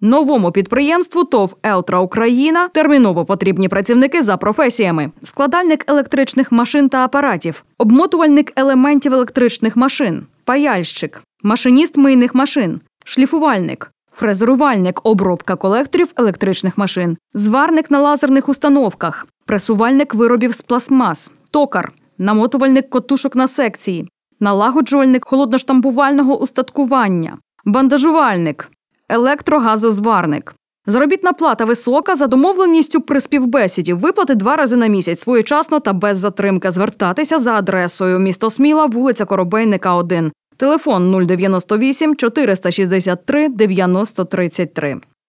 Новому підприємству ТОВ Елтра Україна терміново потрібні працівники за професіями: складальник електричних машин та апаратів, обмотувальник елементів електричних машин, паяльщик, машиніст мийних машин, шліфувальник, фрезерувальник, обробка колекторів електричних машин, зварник на лазерних установках, пресувальник виробів з пластмас, токар, намотувальник котушок на секції, налагоджувальник холодноштампувального устаткування, бандажувальник електрогазозварник. Заробітна плата висока за домовленістю при співбесіді. Виплати два рази на місяць своєчасно та без затримки. Звертатися за адресою місто Сміла, вулиця Коробейника, 1. Телефон 098 463 9033.